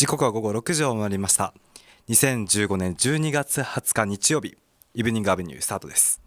時刻は午後6時を回りました2015年12月20日日曜日イブニングアベニュースタートです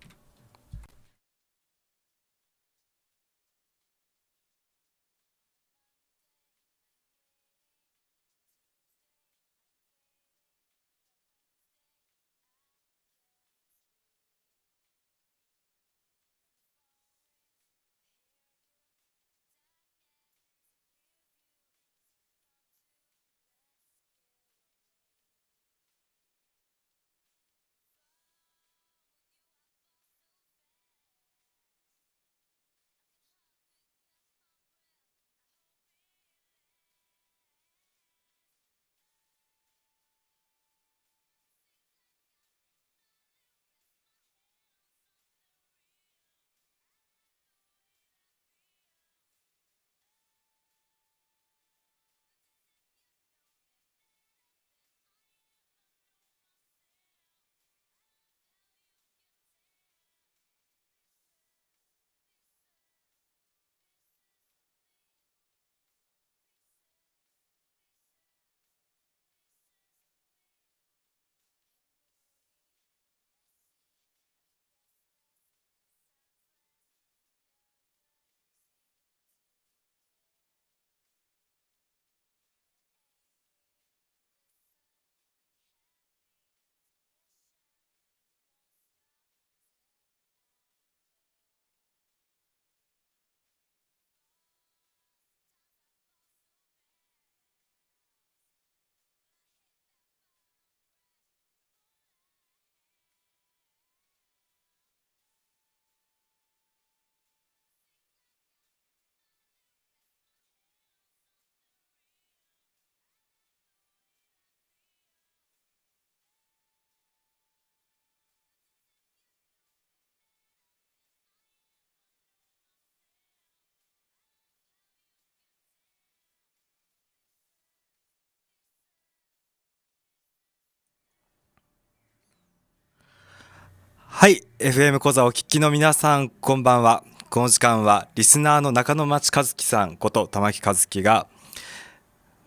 はい FM 講座お聞きの皆さんこんばんはこの時間はリスナーの中野町和樹さんこと玉木和樹が、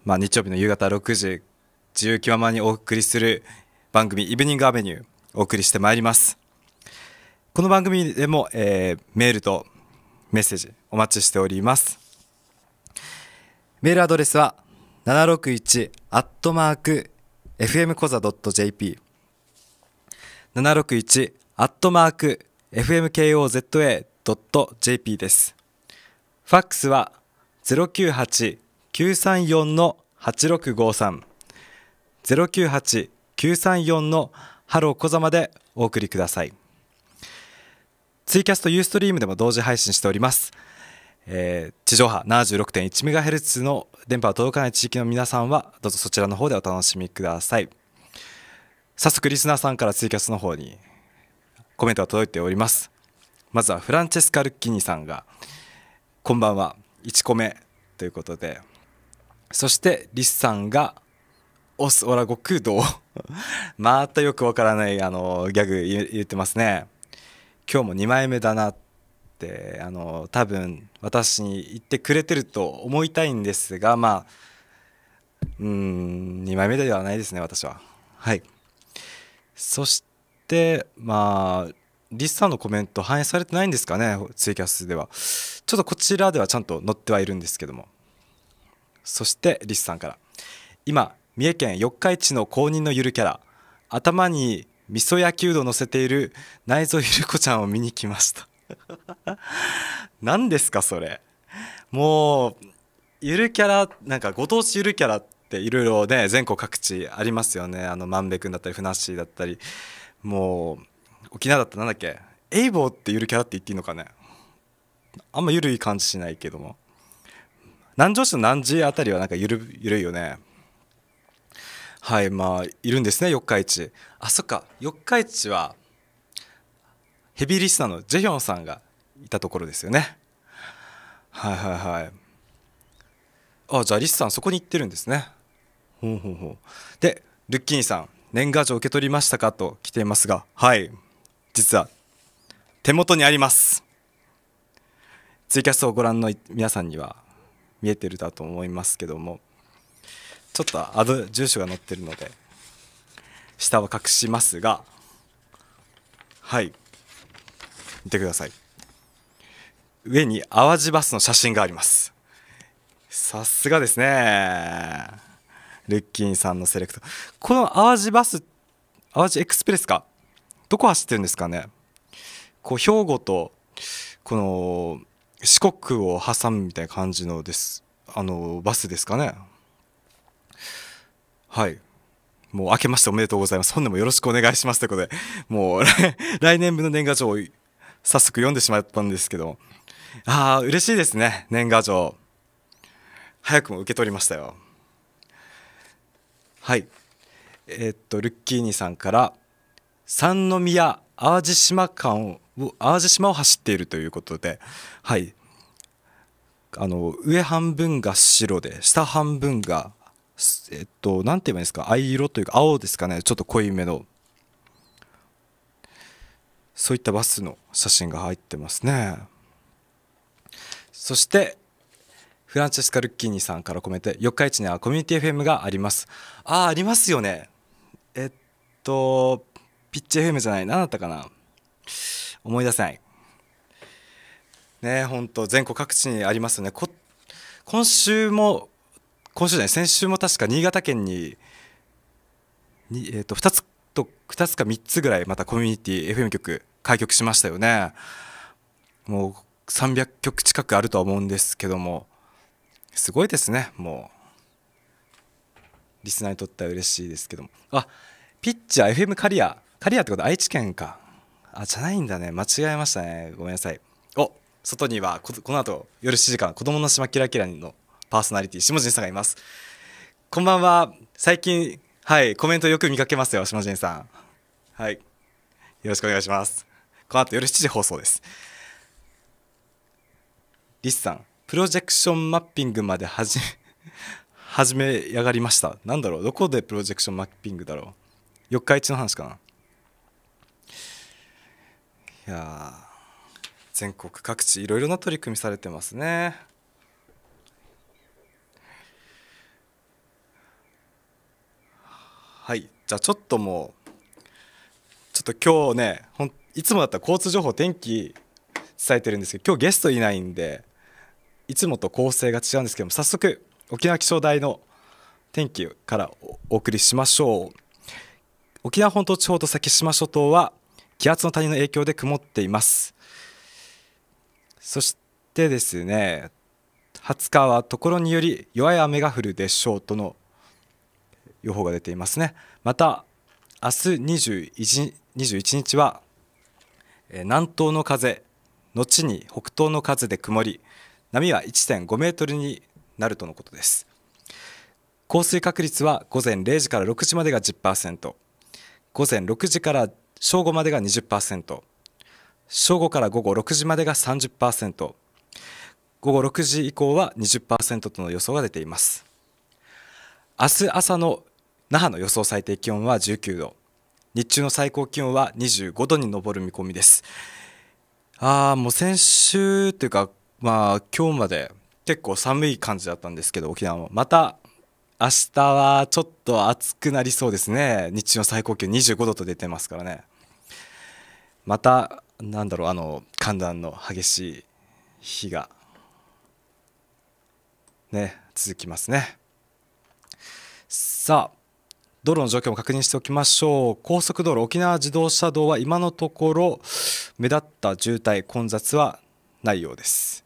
まあ、日曜日の夕方6時自由気ままにお送りする番組「イブニングアベニュー」お送りしてまいりますこの番組でも、えー、メールとメッセージお待ちしておりますメールアドレスは761アットマーク f m c o j p 761アットマーク fmkoza.jp です。ファックスは098934の8653 098934のハロー小座までお送りください。ツイキャストユーストリームでも同時配信しております。えー、地上波7 6 1ヘルツの電波が届かない地域の皆さんはどうぞそちらの方でお楽しみください早速リスナーさんからツイキャスの方にコメントが届いておりますまずはフランチェスカ・ルッキーニさんが「こんばんは1個目」ということでそしてリスさんが「オス・オラ・ゴクド」またよくわからないあのギャグ言ってますね今日も2枚目だなってあの多分私に言ってくれてると思いたいんですがまあうん2枚目ではないですね私ははいそして、まあ、リスさんのコメント反映されてないんですかね、ツイキャスでは。ちょっとこちらではちゃんと載ってはいるんですけども。そして、リスさんから。今、三重県四日市の公認のゆるキャラ、頭に味噌焼きうど乗せている内蔵ゆる子ちゃんを見に来ました。何ですか、それ。もう、ゆるキャラ、なんかご当地ゆるキャラっていろいろね、全国各地ありますよね。あの、万べくんだったり、ふなっしーだったり。もう沖縄だったらなんだっけエイボーってゆるキャラって言っていいのかねあんまゆるい感じしないけども南城市の南寺あたりはなんかゆるゆるいよねはいまあいるんですね四日市あそっか四日市はヘビーリスナーのジェヒョンさんがいたところですよねはいはいはいあじゃあリスさんそこに行ってるんですねほうほうほうでルッキーニさん年賀状受け取りましたかと来ていますが、はい、実は手元にあります。ツイキャスをご覧の皆さんには見えてるだと思いますけども、ちょっとあの住所が載ってるので、下は隠しますが、はい、見てください。上に淡路バスの写真があります。さすがですね。ルッキンさんのセレクトこの淡路バス淡路エクスプレスかどこ走ってるんですかねこう兵庫とこの四国を挟むみたいな感じのですあのバスですかねはいもう明けましておめでとうございます本年もよろしくお願いしますということでもう 来年分の年賀状を早速読んでしまったんですけどああ嬉しいですね年賀状早くも受け取りましたよはいえー、っとルッキーニさんから三宮淡路島間を淡路島を走っているということではいあの上半分が白で下半分がえっと何て言えばいいんですか藍色というか青ですかねちょっと濃いめのそういったバスの写真が入ってますねそしてフランチェスカ・ルッキーニさんからコメント四日市にはコミュニティ FM がありますああありますよねえっとピッチ FM じゃない何だったかな思い出せないね本当全国各地にありますよね今週も今週じゃない先週も確か新潟県にに、えっと2つと2つか3つぐらいまたコミュニティ FM 局開局しましたよねもう300局近くあるとは思うんですけどもすごいですねもうリスナーにとっては嬉しいですけどもあピッチャー FM ア。カリアってこと愛知県かあじゃないんだね間違えましたねごめんなさいお外にはこの後夜7時から「子どもの島キラキラ」のパーソナリティ下地さんがいますこんばんは最近はいコメントよく見かけますよ下地さんはいよろしくお願いしますこの後夜7時放送ですリスさんプロジェクションマッピングまで始め 始めやがりました何だろうどこでプロジェクションマッピングだろう四日市の話かないや全国各地いろいろな取り組みされてますねはいじゃあちょっともうちょっと今日ねほんいつもだったら交通情報天気伝えてるんですけど今日ゲストいないんでいつもと構成が違うんですけども早速沖縄気象台の天気からお送りしましょう沖縄本島地方と先島諸島は気圧の谷の影響で曇っていますそしてですね20日はところにより弱い雨が降るでしょうとの予報が出ていますねまた明日 21, 21日は南東の風後に北東の風で曇り波は1.5メートルになるとのことです降水確率は午前0時から6時までが10%午前6時から正午までが20%正午から午後6時までが30%午後6時以降は20%との予想が出ています明日朝の那覇の予想最低気温は19度日中の最高気温は25度に上る見込みですああもう先週というかまあ今日まで結構寒い感じだったんですけど沖縄もまた明日はちょっと暑くなりそうですね日中の最高気温25度と出てますからねまたなんだろうあの寒暖の激しい日がね続きますねさあ道路の状況も確認しておきましょう高速道路沖縄自動車道は今のところ目立った渋滞混雑はないようです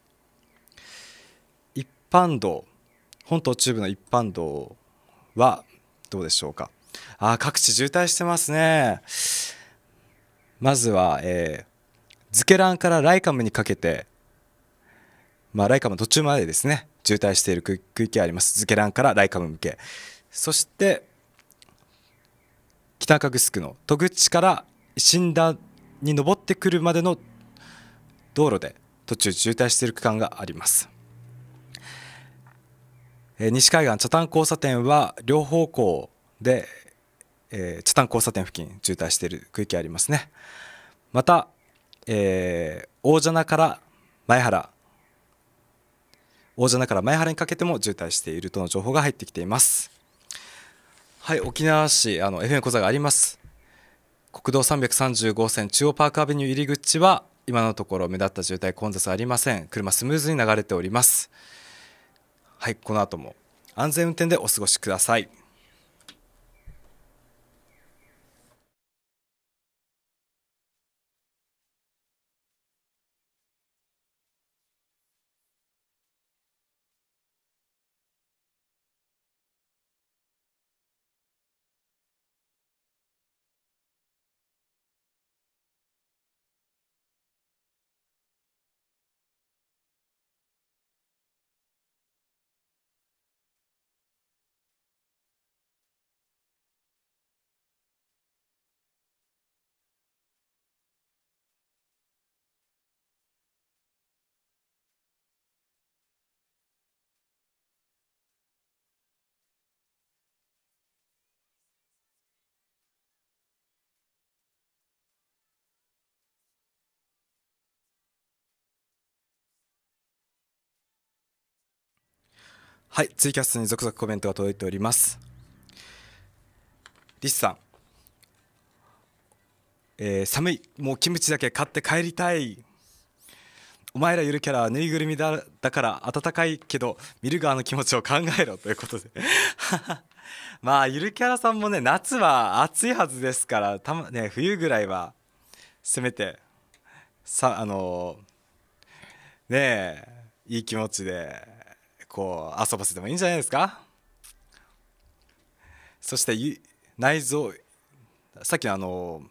般道本島中部の一般道はどうでしょうかあ各地渋滞してますねまずは、えー、ズケランからライカムにかけて、まあ、ライカム途中までですね渋滞している区域がありますズケランからライカム向けそして北赤城の戸口から新田に登ってくるまでの道路で途中渋滞している区間があります。え西海岸茶炭交差点は両方向で、えー、茶炭交差点付近渋滞している区域ありますねまた、えー、大蛇名から前原大蛇名から前原にかけても渋滞しているとの情報が入ってきていますはい沖縄市あの FM 小座があります国道335線中央パークアベニュー入り口は今のところ目立った渋滞混雑ありません車スムーズに流れておりますはいこの後も安全運転でお過ごしくださいはいツイキャスに続々コメントが届いておりますリスさん、えー、寒いもうキムチだけ買って帰りたいお前らゆるキャラはぬいぐるみだだから温かいけど見る側の気持ちを考えろということで まあゆるキャラさんもね夏は暑いはずですからた、まね、冬ぐらいはせめてさあのー、ねえいい気持ちでこう遊ばせてもいいんじゃないですかそして内臓さっきのあの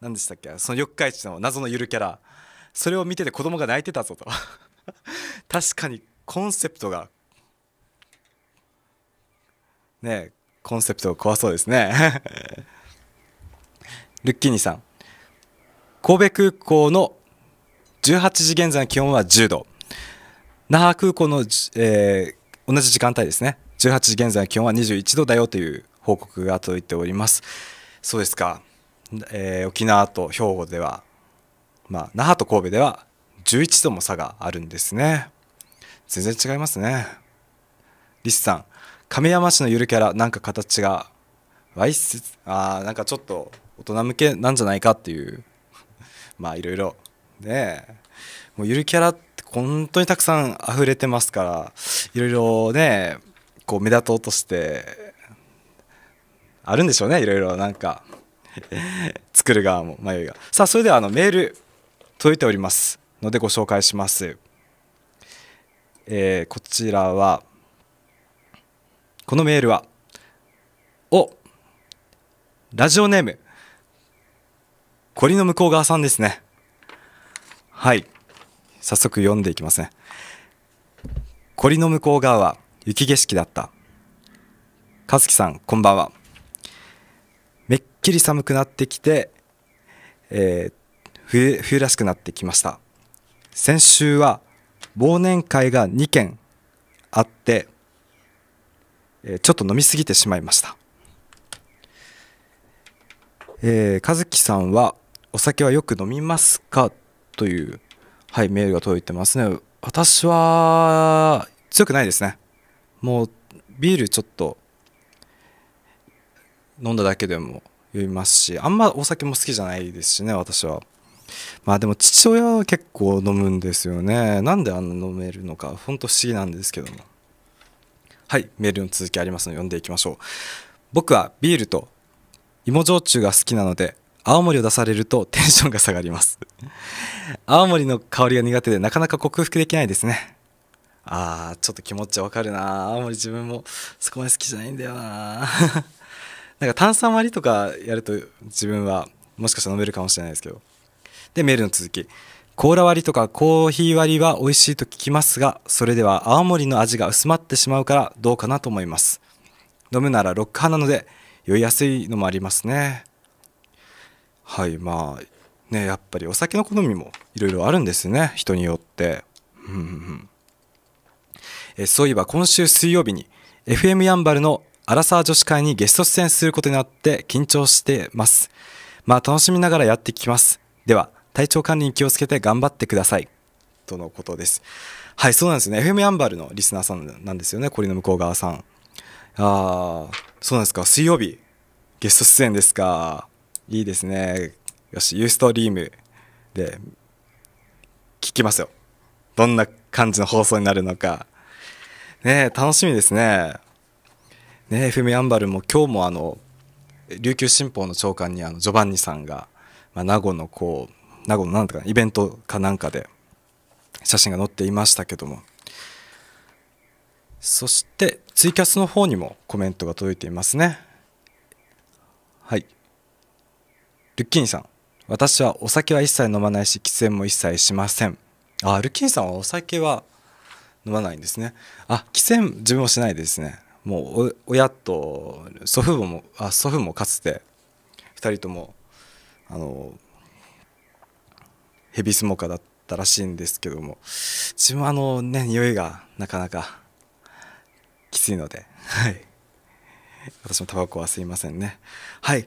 何でしたっけその四日市の謎のゆるキャラそれを見てて子供が泣いてたぞと 確かにコンセプトがねコンセプト怖そうですね ルッキーニさん神戸空港の18時現在の気温は10度那覇空港の、えー、同じ時間帯ですね18時現在気温は21度だよという報告が届いておりますそうですか、えー、沖縄と兵庫ではまあ、那覇と神戸では11度も差があるんですね全然違いますねリスさん亀山市のゆるキャラなんか形がわいせあなんかちょっと大人向けなんじゃないかっていうまあいろいろねえもうゆるキャラって本当にたくさん溢れてますからいろいろねこう目立とうとしてあるんでしょうねいろいろなんか 作る側も迷いがさあそれではあのメール届いておりますのでご紹介します、えー、こちらはこのメールはおラジオネームこりの向こう側さんですねはい早速読んでいきますね堀の向こう側は雪景色だったずきさんこんばんはめっきり寒くなってきて、えー、冬冬らしくなってきました先週は忘年会が2件あって、えー、ちょっと飲みすぎてしまいましたえー、ずきさんはお酒はよく飲みますかというはい、メールが届いてますね。私は、強くないですね。もう、ビールちょっと、飲んだだけでも酔いますし、あんまお酒も好きじゃないですしね、私は。まあでも父親は結構飲むんですよね。なんであんな飲めるのか、ほんと不思議なんですけども。はい、メールの続きありますので読んでいきましょう。僕はビールと芋焼酎が好きなので、青森を出されるとテンションが下がります青森の香りが苦手でなかなか克服できないですねあーちょっと気持ちわかるな青森自分もそこまで好きじゃないんだよな なんか炭酸割りとかやると自分はもしかしたら飲めるかもしれないですけどでメールの続きコーラ割りとかコーヒー割りは美味しいと聞きますがそれでは青森の味が薄まってしまうからどうかなと思います飲むならロック派なので酔いやすいのもありますねはいまあねやっぱりお酒の好みもいろいろあるんですね人によって、うんえそういえば今週水曜日に FM やんばるのアラサー女子会にゲスト出演することになって緊張してますまあ楽しみながらやってきますでは体調管理に気をつけて頑張ってくださいとのことですはいそうなんですね FM やんばるのリスナーさんなんですよねこれの向こう側さんああそうなんですか水曜日ゲスト出演ですかいいですねよしユーストリームで聞きますよどんな感じの放送になるのかね楽しみですねね FM やんばるも今日もあの琉球新報の長官にあのジョバンニさんが、まあ、名護のこう名護のなんとかイベントかなんかで写真が載っていましたけどもそしてツイキャスの方にもコメントが届いていますねはいルッキーニさん私はお酒は一切飲まないし喫煙も一切しませんあルッキーニさんはお酒は飲まないんですねあ喫煙自分もしないですねもう親と祖父母もあ祖父もかつて2人ともあのヘビースモーカーだったらしいんですけども自分はあのね匂いがなかなかきついのではい私もタバコは吸いませんねはい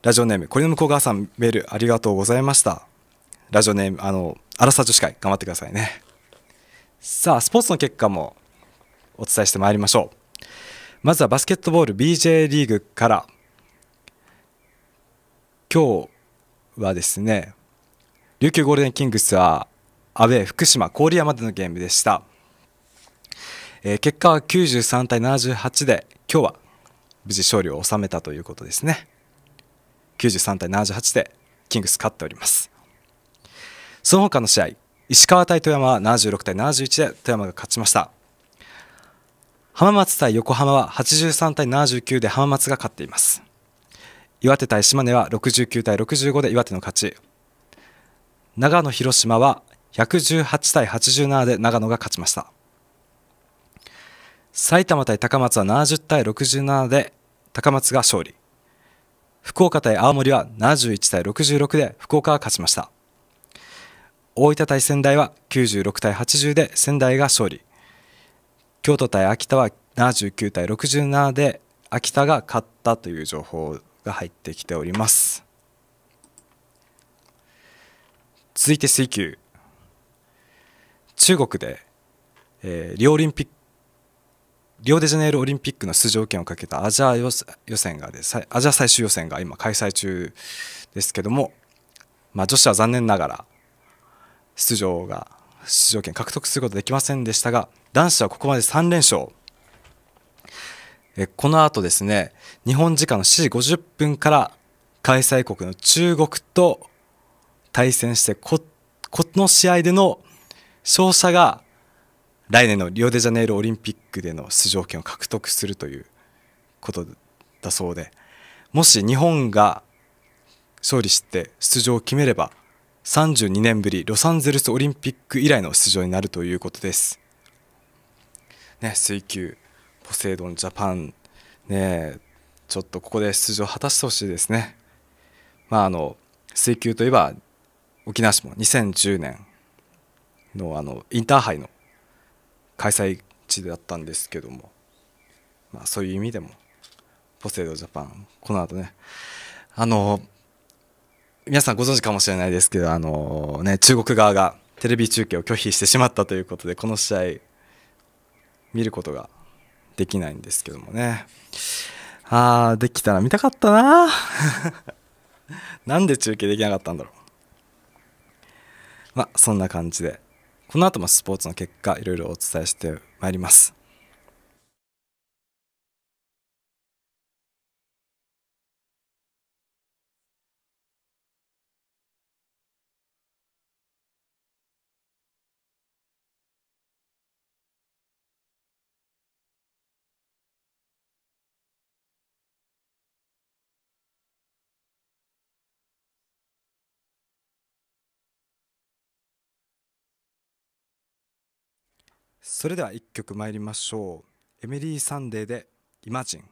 ラジオネーム、これの向こう側さん、メールありがとうございました。ラジオネーム、あの、ラさ女子会、頑張ってくださいね。さあ、スポーツの結果もお伝えしてまいりましょう。まずはバスケットボール BJ リーグから、今日はですね、琉球ゴールデンキングスは、阿部、福島郡山でのゲームでした。えー、結果は93対78で、今日は無事勝利を収めたということですね。93対78でキングス勝っておりますその他の試合石川対富山は76対71で富山が勝ちました浜松対横浜は83対79で浜松が勝っています岩手対島根は69対65で岩手の勝ち長野広島は118対87で長野が勝ちました埼玉対高松は70対67で高松が勝利福岡対青森は71対66で福岡が勝ちました大分対仙台は96対80で仙台が勝利京都対秋田は79対67で秋田が勝ったという情報が入ってきております続いて水球中国で、えー、リオオリンピックリオデジャネイロオリンピックの出場権をかけたアジア予選がでアジア最終予選が今開催中ですけども、まあ、女子は残念ながら出場が出場権獲得することできませんでしたが男子はここまで3連勝えこのあとですね日本時間の7時50分から開催国の中国と対戦してここの試合での勝者が来年のリオデジャネイロオリンピックでの出場権を獲得するということだそうでもし日本が勝利して出場を決めれば32年ぶりロサンゼルスオリンピック以来の出場になるということです。ね、水球ポセイドンジャパン、ね、ちょっとここで出場を果たしてほしいですね。まあ、あの水球といえば沖縄市も2010年のあのインターハイの開催地だったんですけども、まあ、そういう意味でもポセイドジャパンこの後ねあの皆さんご存知かもしれないですけどあの、ね、中国側がテレビ中継を拒否してしまったということでこの試合見ることができないんですけどもねああできたら見たかったな なんで中継できなかったんだろうまあそんな感じでこの後もスポーツの結果いろいろお伝えしてまいりますそれでは1曲参りましょうエミリー・サンデーで「イマジン」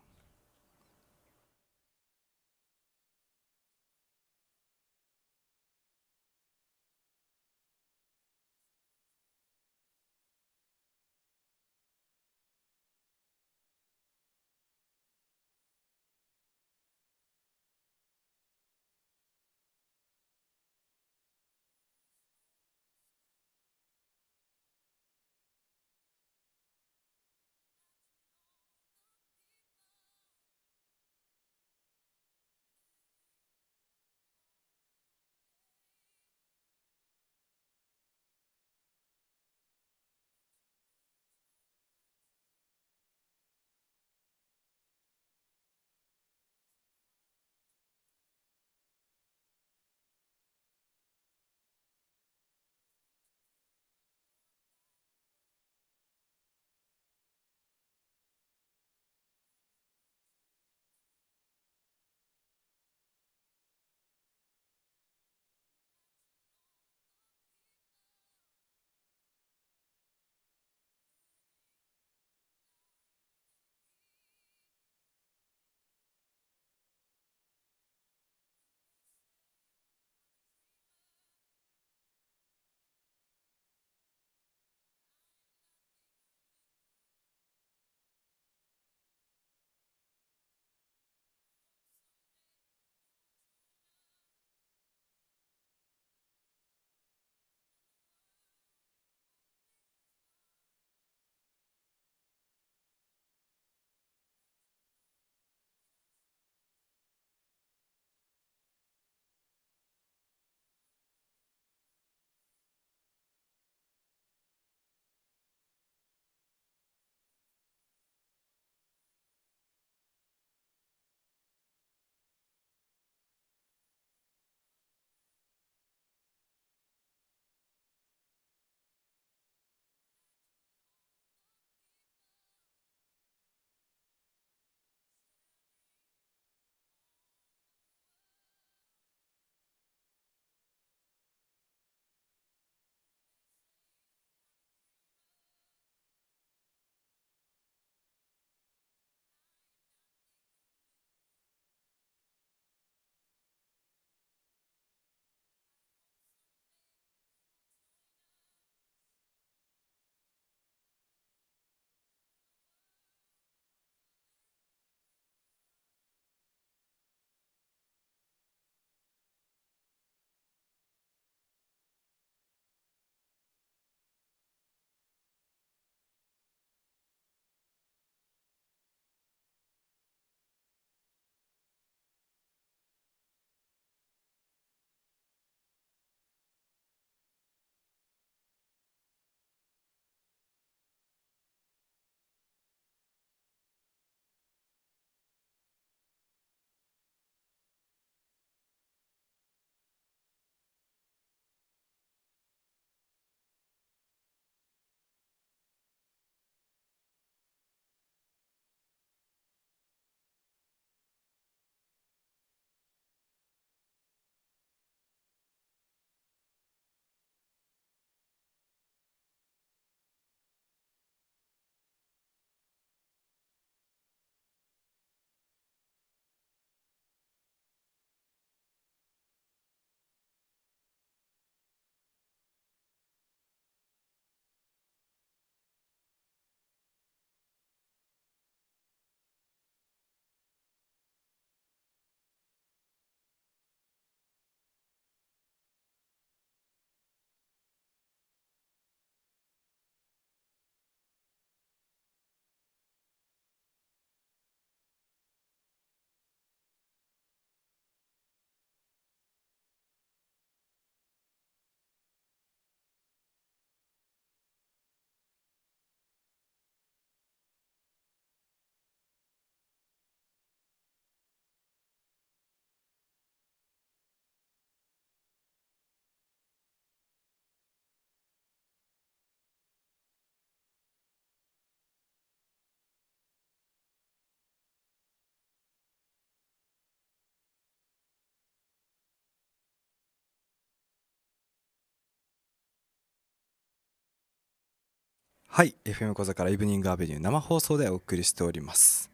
はい FM 小座からイブニングアベニュー生放送でお送りしております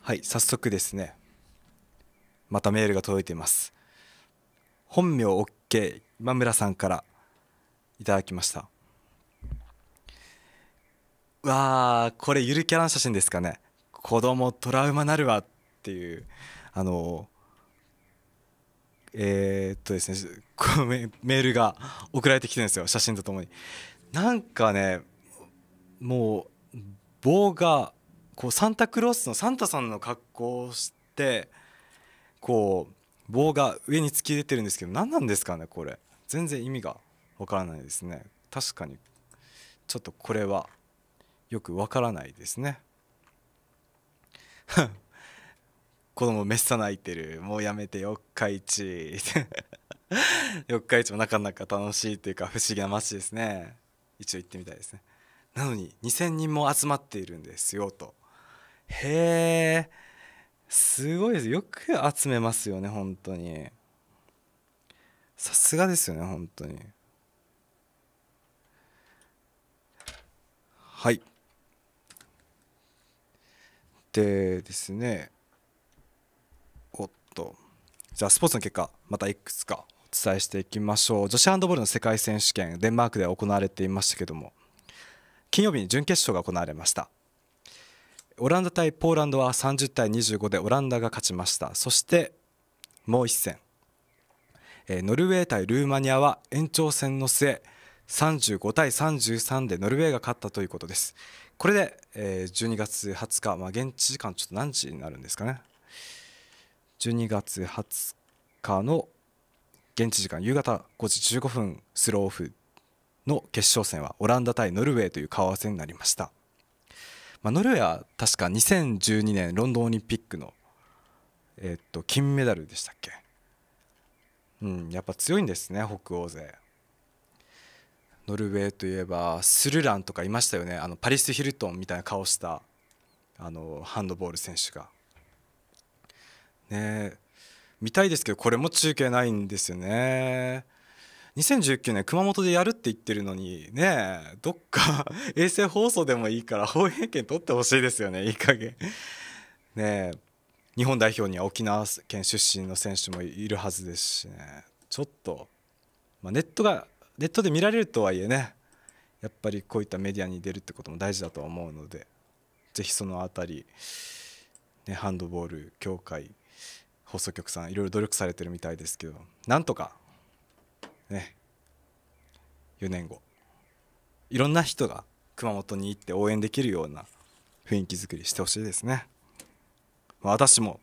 はい早速ですねまたメールが届いています本名 OK 今村さんからいただきましたわーこれゆるキャラの写真ですかね子供トラウマなるわっていうあのえー、っとですねメールが送られてきてるんですよ写真とともになんかねもう棒がこうサンタクロースのサンタさんの格好をしてこう棒が上に突き出てるんですけど何なんですかねこれ全然意味がわからないですね確かにちょっとこれはよくわからないですね 子供めっさ泣いてるもうやめて四日市 四日市もなかなか楽しいというか不思議な街ですね一応行ってみたいですねなのに2,000人も集まっているんですよとへえすごいですよく集めますよね本当にさすがですよね本当にはいでですねおっとじゃあスポーツの結果またいくつか伝えしていきましょう女子ハンドボールの世界選手権デンマークで行われていましたけども金曜日に準決勝が行われましたオランダ対ポーランドは30対25でオランダが勝ちましたそしてもう一戦、えノルウェー対ルーマニアは延長戦の末35対33でノルウェーが勝ったということですこれで、え12月20日、まあ、現地時間ちょっと何時になるんですかね12月20日の現地時間夕方5時15分スローオフの決勝戦はオランダ対ノルウェーという顔合わせになりました、まあ、ノルウェーは確か2012年ロンドンオリンピックの、えー、っと金メダルでしたっけうんやっぱ強いんですね北欧勢ノルウェーといえばスルランとかいましたよねあのパリス・ヒルトンみたいな顔したあのハンドボール選手がね見たいですけどこれも中継ないんですよね2019年熊本でやるって言ってるのにねどっか 衛星放送でもいいから放映権取ってほしいですよねいい加減ね日本代表には沖縄県出身の選手もいるはずですしねちょっと、まあ、ネットがネットで見られるとはいえねやっぱりこういったメディアに出るってことも大事だと思うのでぜひその辺り、ね、ハンドボール協会放送局さんいろいろ努力されてるみたいですけどなんとかね4年後いろんな人が熊本に行って応援できるような雰囲気作りしてほしいですね私も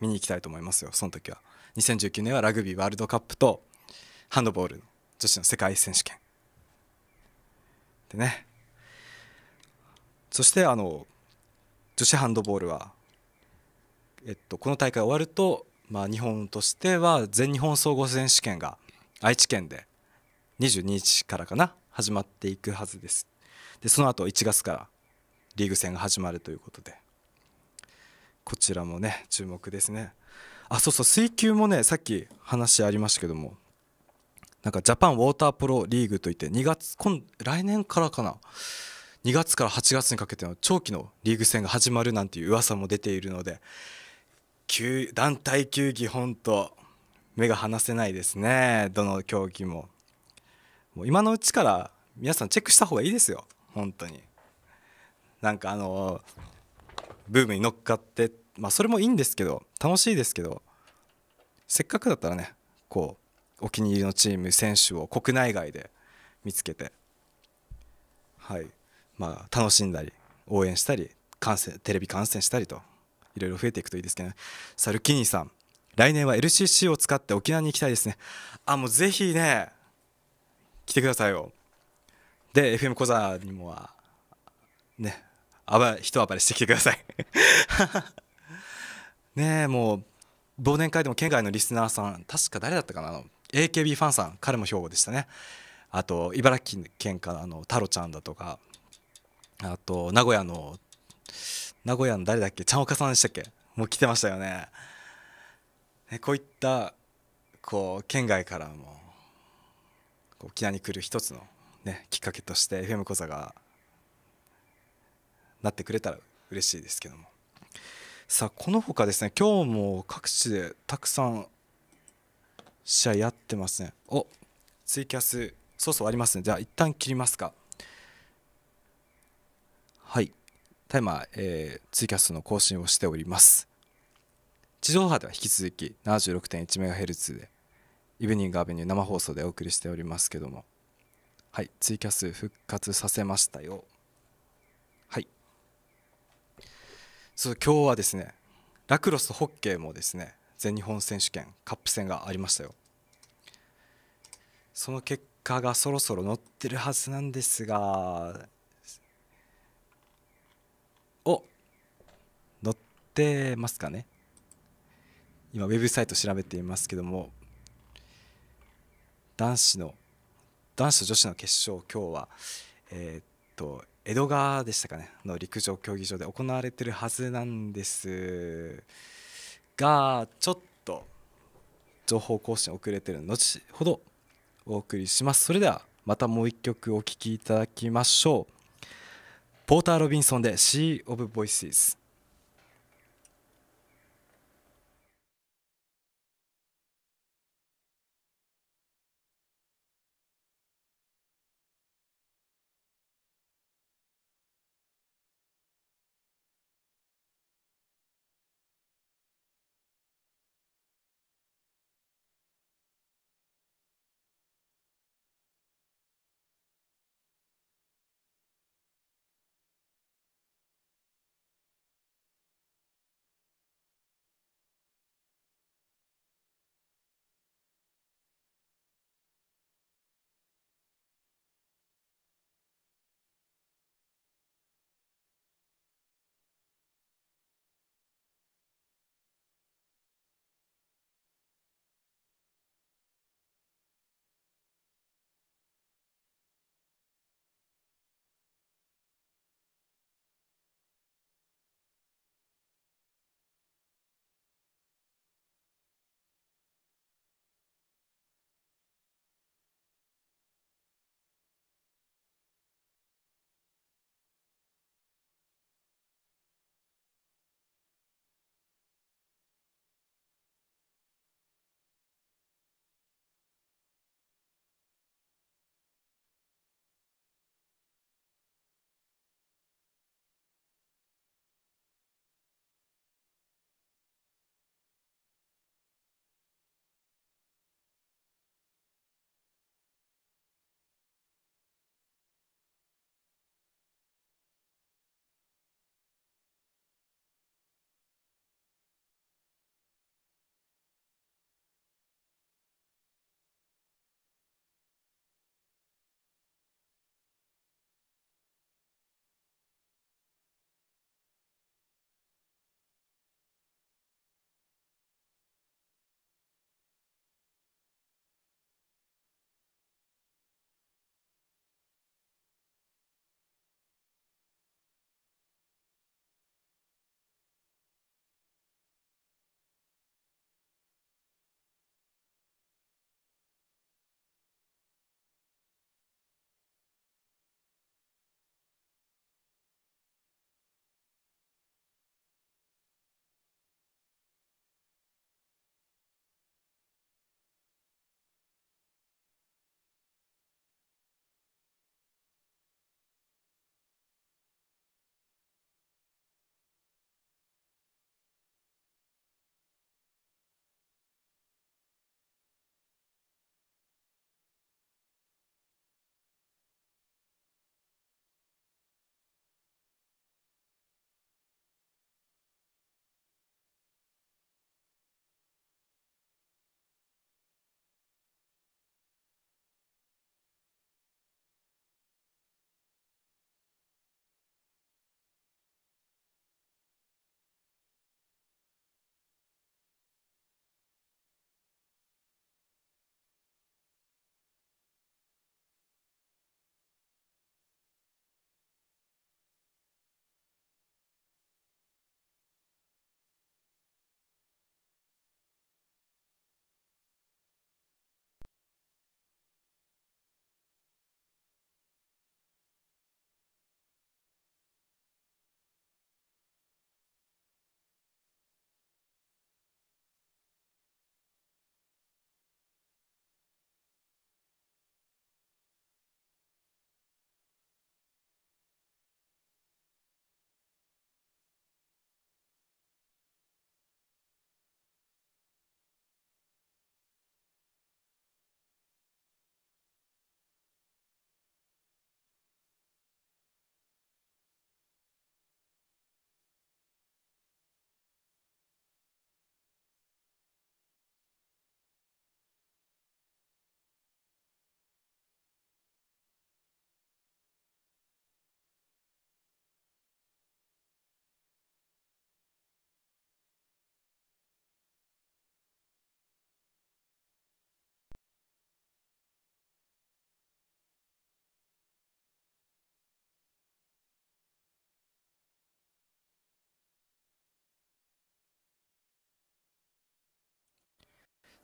見に行きたいと思いますよその時は2019年はラグビーワールドカップとハンドボール女子の世界選手権でねそしてあの女子ハンドボールはえっと、この大会終わると、まあ、日本としては全日本総合選手権が愛知県で22日からかな始まっていくはずですでその後1月からリーグ戦が始まるということでこちらもね注目ですねあそうそう水球もねさっき話ありましたけどもなんかジャパンウォータープロリーグといって2月今来年からかな2月から8月にかけての長期のリーグ戦が始まるなんていう噂も出ているので団体球技本当目が離せないですねどの競技ももう今のうちから皆さんチェックした方がいいですよ本当になんかあのブームに乗っかってまあそれもいいんですけど楽しいですけどせっかくだったらねこうお気に入りのチーム選手を国内外で見つけてはいまあ楽しんだり応援したり観戦テレビ観戦したりといろいろ増えていくといいですけどねさあルッキニさん来年は LCC を使って沖縄に行きたいですねあもうぜひね来てくださいよで FM 小座にもはねあば人暴れしてきてください ねえもう忘年会でも県外のリスナーさん確か誰だったかな AKB ファンさん彼も兵庫でしたねあと茨城県からの太郎ちゃんだとかあと名古屋の名古屋の誰だっけちゃんおかさんでしたっけもう来てましたよねねこういったこう県外からも沖縄に来る一つの、ね、きっかけとして FM 小座がなってくれたら嬉しいですけどもさあこのほかですね今日も各地でたくさん試合やってますねおツイキャスそうそうありますねじゃあ一旦切りますかはいタイマー、えー、ツイキャストの更新をしております地上波では引き続き 76.1MHz でイブニングアベニュー生放送でお送りしておりますけどもはいツイキャス復活させましたよはいそう今日はですねラクロスホッケーもですね全日本選手権カップ戦がありましたよその結果がそろそろ載ってるはずなんですがてますかね今ウェブサイト調べていますけども男子の男子と女子の決勝今日はえー、っと江戸川でしたかねの陸上競技場で行われてるはずなんですがちょっと情報更新遅れてるの後ほどお送りしますそれではまたもう一曲お聴きいただきましょうポーター・ロビンソンで「Sea of v o i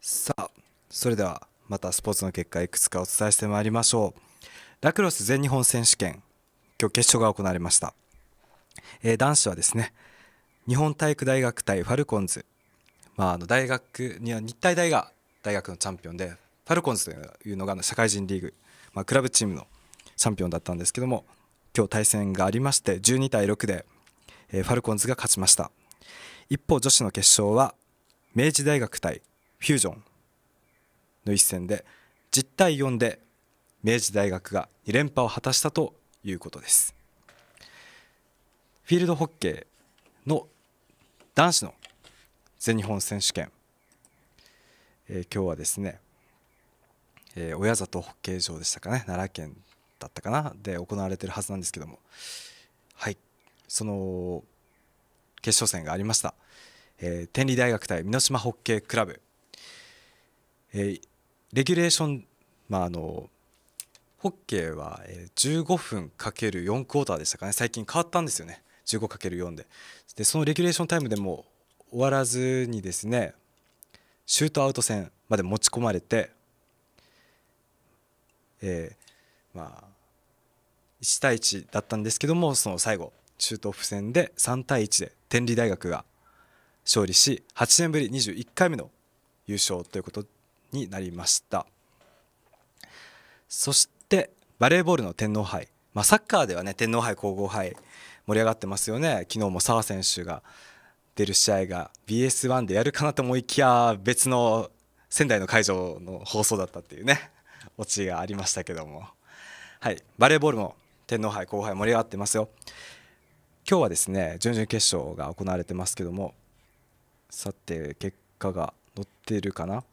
さあそれではまたスポーツの結果いくつかお伝えしてまいりましょうラクロス全日本選手権今日決勝が行われました、えー、男子はですね日本体育大学対ファルコンズ、まあ、あの大学には日体大が大学のチャンピオンでファルコンズというのが社会人リーグ、まあ、クラブチームのチャンピオンだったんですけども今日対戦がありまして12対6で、えファルコンズが勝ちました一方女子の決勝は明治大学対フュージョンの一戦で10対4で明治大学が2連覇を果たしたということですフィールドホッケーの男子の全日本選手権、えー、今日はですね、えー、親里ホッケー場でしたかね奈良県だったかなで行われてるはずなんですけどもはいその決勝戦がありました、えー、天理大学対美濃島ホッケークラブえー、レギュレーション、まあ、あのホッケーは15分かける4クォーターでしたかね最近変わったんですよね1 5かける4ででそのレギュレーションタイムでも終わらずにですねシュートアウト戦まで持ち込まれて、えー、まあ1対1だったんですけどもその最後シュートオフ戦で3対1で天理大学が勝利し8年ぶり21回目の優勝ということになりましたそしてバレーボールの天皇杯、まあ、サッカーではね天皇杯皇后杯盛り上がってますよね昨日も澤選手が出る試合が BS1 でやるかなと思いきや別の仙台の会場の放送だったっていうね オチがありましたけども、はい、バレーボールも天皇杯後輩盛り上がってますよ今日はですね準々決勝が行われてますけどもさて結果が載ってるかな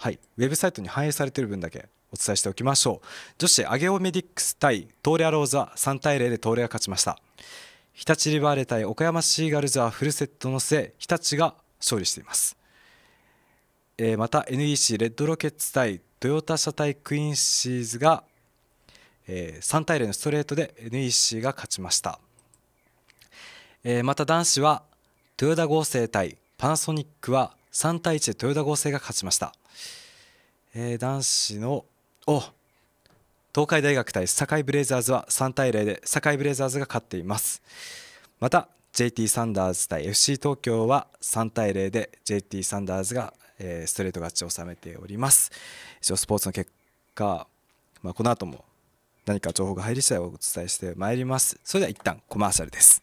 はい、ウェブサイトに反映されている分だけお伝えしておきましょう女子アゲオメディックス対トーレアローズは3対0でトーレが勝ちました日立リバーレ対岡山シーガルズはフルセットの末日立が勝利しています、えー、また NEC レッドロケッツ対トヨタ車対クイーンシーズが、えー、3対0のストレートで NEC が勝ちました、えー、また男子はトヨタ合成対パナソニックは3対1でトヨタ合成が勝ちましたえー、男子のお東海大学対堺ブレイザーズは3対0で堺ブレイザーズが勝っていますまた JT サンダーズ対 FC 東京は3対0で JT サンダーズが、えー、ストレート勝ちを収めております以上スポーツの結果、まあ、この後も何か情報が入り次第お伝えしてまいりますそれでは一旦コマーシャルです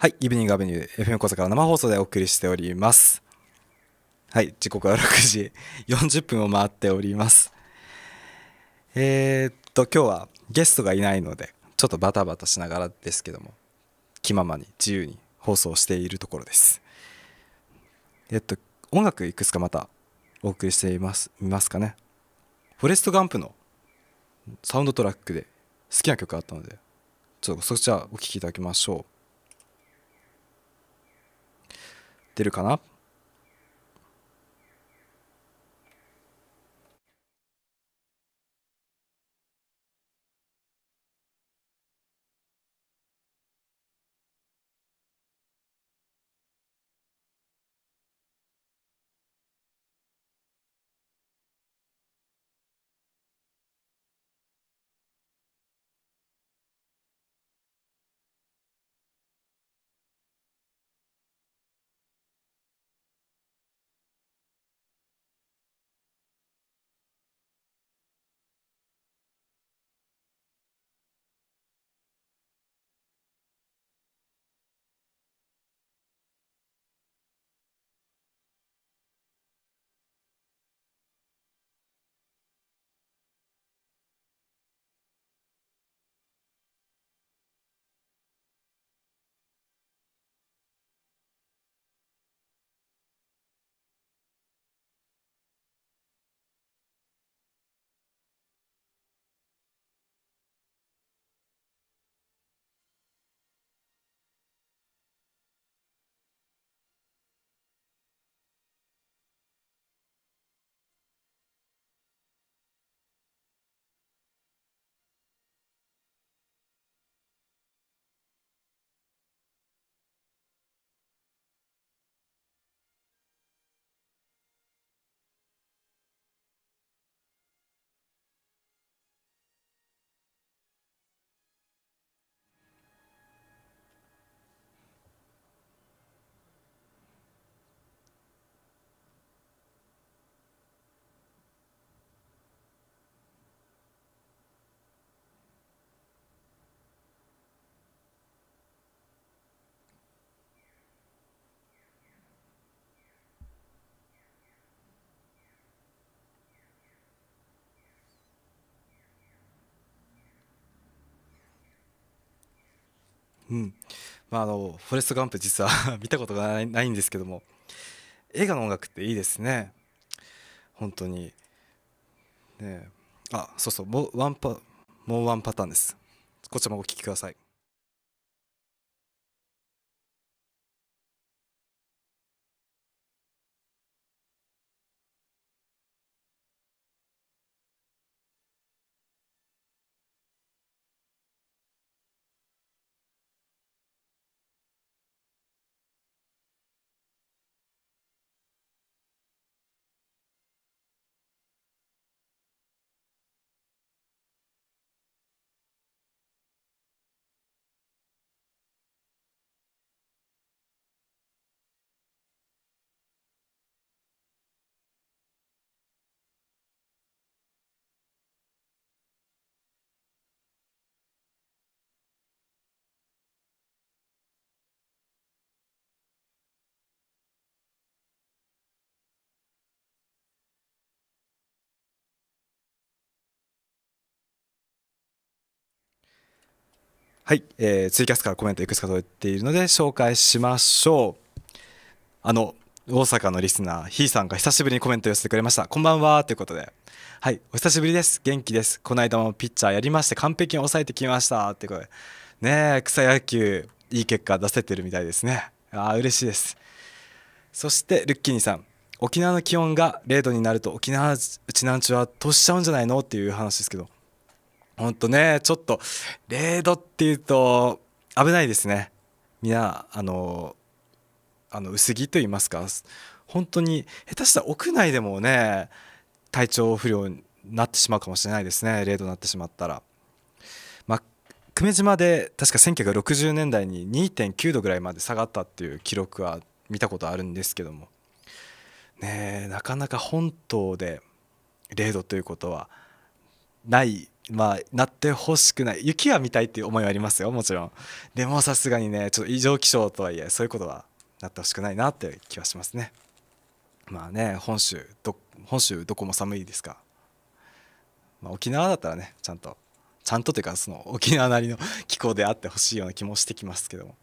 はい、イブニングアベニュー FM から生放送でお送りしております。はい、時刻は6時40分を回っております。えー、っと、今日はゲストがいないので、ちょっとバタバタしながらですけども、気ままに自由に放送しているところです。えっと、音楽いくつかまたお送りしています、見ますかね。フォレストガンプのサウンドトラックで好きな曲あったので、ちょっとそちらお聴きいただきましょう。ってるかなうん、まあ、あのフォレスト・ガンプ実は 見たことがないんですけども映画の音楽っていいですね本当にねあそうそうもうワンパもうワンパターンですこちらもお聴きくださいはい、えー、ツイキャスからコメントいくつか届いているので紹介しましょうあの大阪のリスナーひーさんが久しぶりにコメント寄せてくれましたこんばんはということではいお久しぶりです元気ですこの間もピッチャーやりまして完璧に抑えてきましたということでねえ草野球いい結果出せてるみたいですねあ嬉しいですそしてルッキーニさん沖縄の気温が0度になると沖縄うちなんちは年しちゃうんじゃないのっていう話ですけどほんとね、ちょっと、0度っていうと、危ないですね。みあの、あの薄着と言いますか、本当に、下手したら屋内でもね、体調不良になってしまうかもしれないですね、0度になってしまったら。まあ、久米島で、確か1960年代に2.9度ぐらいまで下がったっていう記録は見たことあるんですけども、ねなかなか本島で0度ということはないまあ、なってほしくない雪は見たいっていう思いはありますよもちろんでもさすがにねちょっと異常気象とはいえそういうことはなってほしくないなっていう気はしますねまあね本州ど本州どこも寒いですか、まあ、沖縄だったらねちゃんとちゃんとというかその沖縄なりの 気候であってほしいような気もしてきますけども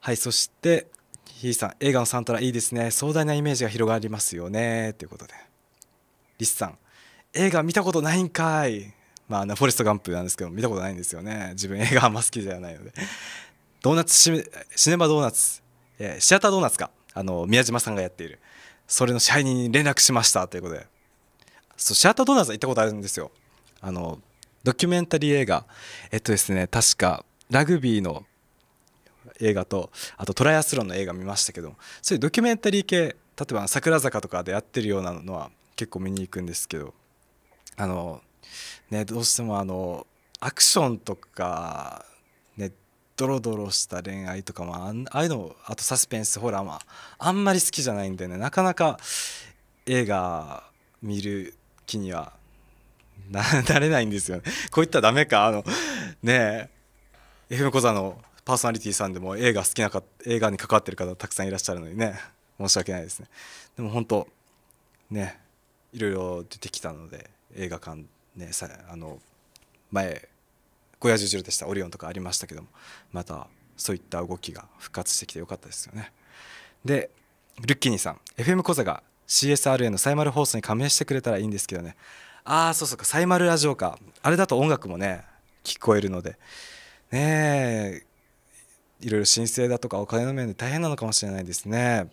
はいそしてひいさん映画のサントラいいですね壮大なイメージが広がりますよねということでリスさん映画見たことないんかいまあ、フォレスト・ガンプなんですけど見たことないんですよね自分映画あんま好きじゃないのでドーナツシシネマドーナツ、えー、シアタードーナツかあの宮島さんがやっているそれの支配人に連絡しましたということでそうシアタードーナツは行ったことあるんですよあのドキュメンタリー映画えっとですね確かラグビーの映画とあとトライアスロンの映画見ましたけどそういうドキュメンタリー系例えば桜坂とかでやってるようなのは結構見に行くんですけどあの、ね、どうしてもあのアクションとか、ね、ドロドロした恋愛とかもあああいうのあとサスペンスホラーもあんまり好きじゃないんでねなかなか映画見る気には なれないんですよね。こういったらダメかあのねえ FM 小座のパーソナリティさんでも映画好きなか映画に関わってる方たくさんいらっしゃるのにね申し訳ないですね。でも本当ねいろいろ出てきたので映画館ねさあの前小屋十字路でしたオリオンとかありましたけどもまたそういった動きが復活してきてよかったですよねでルッキーニさん FM 小座が CSR へのサイマル放送に加盟してくれたらいいんですけどねああそうそうかサイマルラジオかあれだと音楽もね聞こえるのでねえいろいろ申請だとかお金の面で大変なのかもしれないですね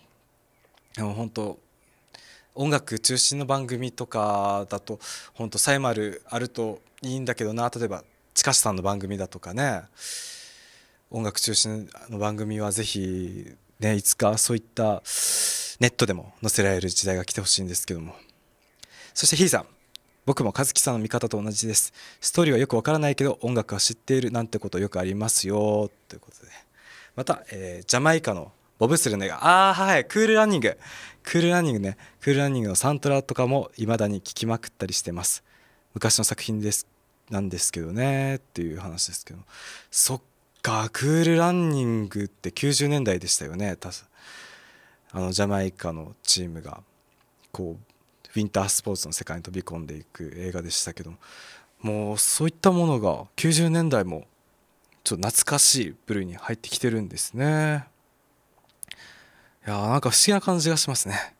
でも本当音楽中心の番組とかだと本当さえまるあるといいんだけどな例えば近しさんの番組だとかね音楽中心の番組はぜひ、ね、いつかそういったネットでも載せられる時代が来てほしいんですけどもそしてひいさん僕も和樹さんの見方と同じですストーリーはよくわからないけど音楽は知っているなんてことよくありますよということでまた、えー、ジャマイカのボブスルネがああはいクールランニングクールランニングねクールランニングのサントラとかも未だに聴きまくったりしてます昔の作品ですなんですけどねっていう話ですけどそっかクールランニングって90年代でしたよねあのジャマイカのチームがこうウィンタースポーツの世界に飛び込んでいく映画でしたけどもうそういったものが90年代もちょっと懐かしい部類に入ってきてるんですね。いやなんか不思議な感じがしますね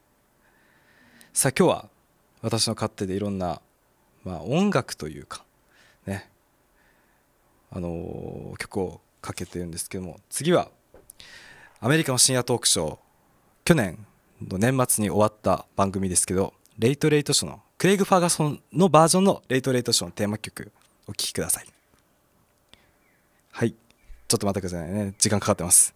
さあ今日は私の勝手でいろんな、まあ、音楽というかねあのー、曲をかけてるんですけども次はアメリカの深夜トークショー去年の年末に終わった番組ですけど「レイト・レイト・ショー」のクレイグ・ファーガソンのバージョンの「レイト・レイト・ショー」のテーマ曲お聴きくださいはいちょっと待ってくださいね時間かかってます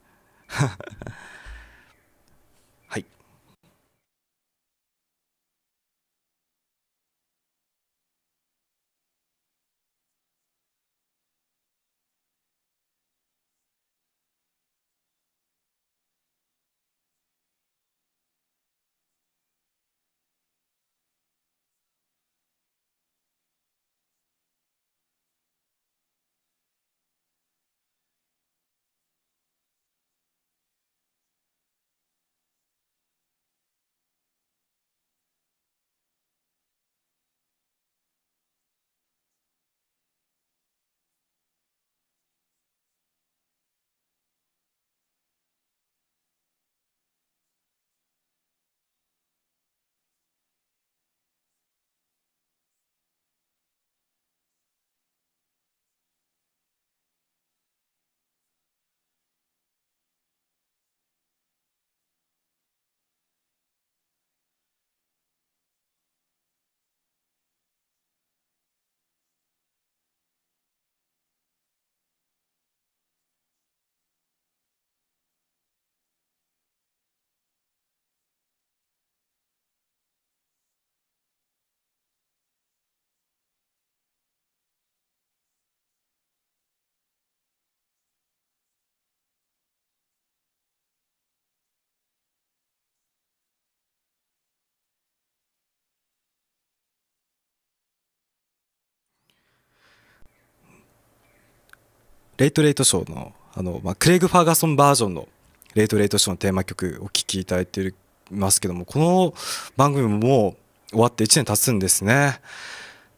レイト・レイト・ショーのあの、まあ、クレイグ・ファーガソンバージョンの「レイト・レイト・ショー」のテーマ曲お聴きいただいてますけどもこの番組ももう終わって1年経つんですね。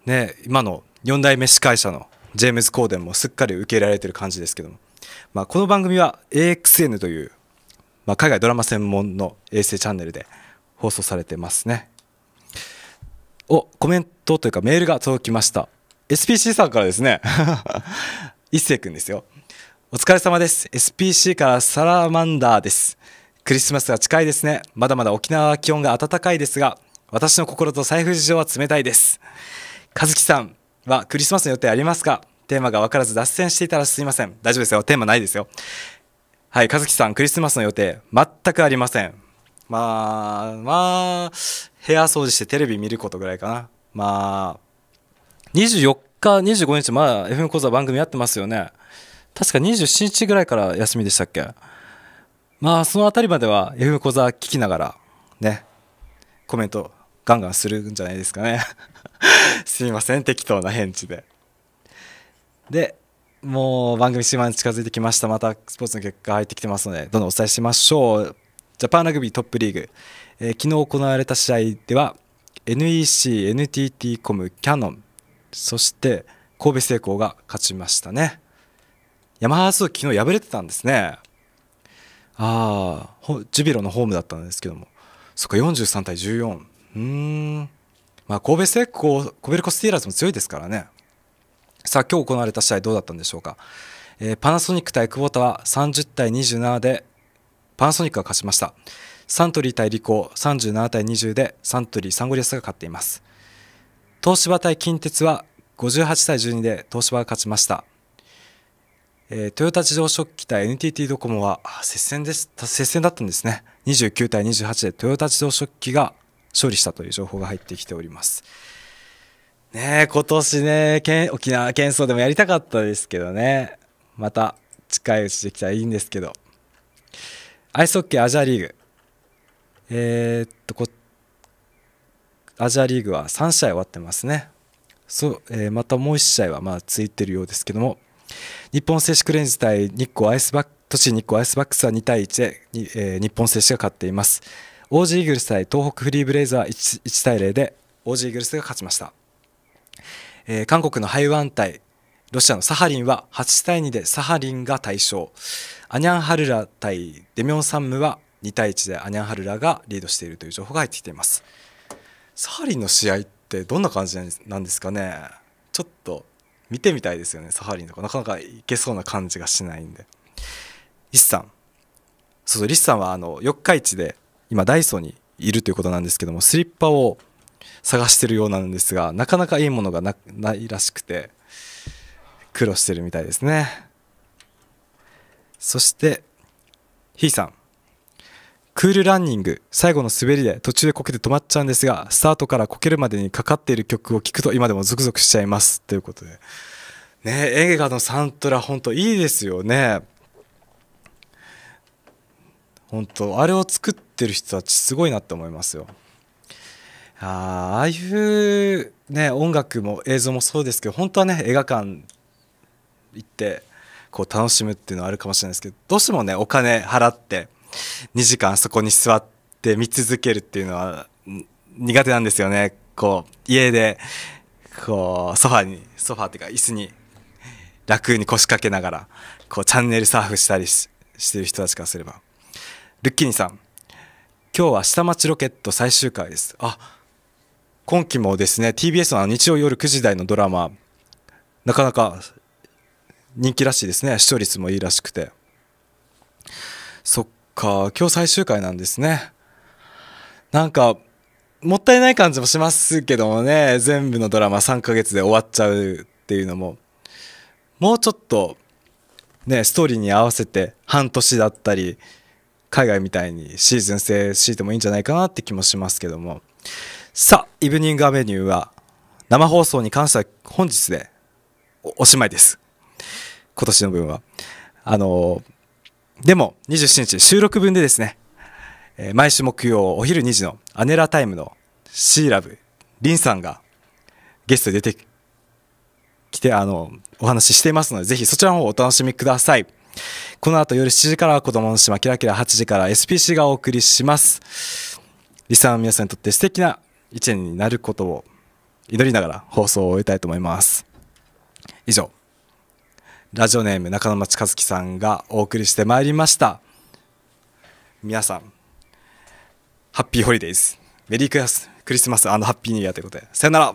ね今の4代目司会者のジェームズ・コーデンもすっかり受け入れられてる感じですけども、まあ、この番組は AXN という、まあ、海外ドラマ専門の衛星チャンネルで放送されてますね。おコメントというかメールが届きました。SPC さんからですね一星くんですよお疲れ様です SPC からサラマンダーですクリスマスが近いですねまだまだ沖縄は気温が暖かいですが私の心と財布事情は冷たいです和樹さんはクリスマスの予定ありますかテーマが分からず脱線していたらすいません大丈夫ですよテーマないですよはい和樹さんクリスマスの予定全くありませんまあまあ部屋掃除してテレビ見ることぐらいかなまあ24 25日、まあ、FM 講座番組やってますよね。確か27日ぐらいから休みでしたっけ。まあ、そのあたりまでは FM 講座聞きながら、ね、コメントガンガンするんじゃないですかね すみません、適当な返事で。で、もう番組終盤に近づいてきました。またスポーツの結果入ってきてますので、どんどんお伝えしましょう。ジャパンラグビートップリーグ、えー、昨日行われた試合では、NEC、NTT コム、キャノン、そして神戸製鋼が勝ちましたねヤマハス昨日敗れてたんですねああジュビロのホームだったんですけどもそっか43対14うんまあ神戸製鋼コベルコスティーラーズも強いですからねさあ今日行われた試合どうだったんでしょうか、えー、パナソニック対クボタは30対27でパナソニックが勝ちましたサントリー対リコー37対20でサントリーサンゴリアスが勝っています東芝対近鉄は58対12で東芝が勝ちました、えー、トヨタ自動食器対 NTT ドコモは接戦です接戦だったんですね29対28でトヨタ自動食器が勝利したという情報が入ってきておりますね今年ね沖縄県争でもやりたかったですけどねまた近いうちできたらいいんですけどアイスホッケーアジアリーグえー、っとこっアジアリーグは3試合終わってますね。そうえー、またもう1試合はまあついてるようですけども、日本製紙クレンズ対日光アイスバック、都市日光アイスバックスは2対1で、えー、日本製紙が勝っています。オージーイーグルス対東北フリーブレイザー 1, 1対0で、オージーイーグルスが勝ちました。えー、韓国のハイワン対ロシアのサハリンは8対2でサハリンが大勝。アニャンハルラ対デミョンサンムは2対1でアニャンハルラがリードしているという情報が入ってきています。サハリンの試合ってどんな感じなんですかねちょっと見てみたいですよねサハリンとかなかなかいけそうな感じがしないんでリスさんそうそうリスさんはあの四日市で今ダイソーにいるということなんですけどもスリッパを探してるようなんですがなかなかいいものがないらしくて苦労してるみたいですねそしてひいさんクールランニング最後の滑りで途中でこけて止まっちゃうんですがスタートからこけるまでにかかっている曲を聴くと今でもゾクゾクしちゃいますということでね映画のサントラ本当いいですよね本当あれを作ってる人たちすごいなって思いますよあああいうね音楽も映像もそうですけど本当はね映画館行ってこう楽しむっていうのはあるかもしれないですけどどうしてもねお金払って2時間そこに座って見続けるっていうのは苦手なんですよねこう家でこうソファにソファっていうか椅子に楽に腰掛けながらこうチャンネルサーフしたりしてる人たちからすればルッキーニさん今日は下町ロケット最終回ですあ今期もですね TBS の日曜夜9時台のドラマなかなか人気らしいですね視聴率もいいらしくてそっか今日最終回なんですねなんかもったいない感じもしますけどもね全部のドラマ3ヶ月で終わっちゃうっていうのももうちょっとねストーリーに合わせて半年だったり海外みたいにシーズン制敷いてもいいんじゃないかなって気もしますけどもさあイブニングアメニューは生放送に関しては本日でおしまいです今年の分はあのーでも27日収録分でですね、えー、毎週木曜お昼2時のアネラタイムのシーラブリンさんがゲストで出てきてあのお話ししていますのでぜひそちらの方お楽しみくださいこの後夜7時からは子供の島キラキラ8時から SPC がお送りしますリスナーの皆さんにとって素敵な一年になることを祈りながら放送を終えたいと思います以上ラジオネーム中野町和樹さんがお送りしてまいりました皆さんハッピーホリデイズメリークリスマスハッピーニューイヤーということでさよなら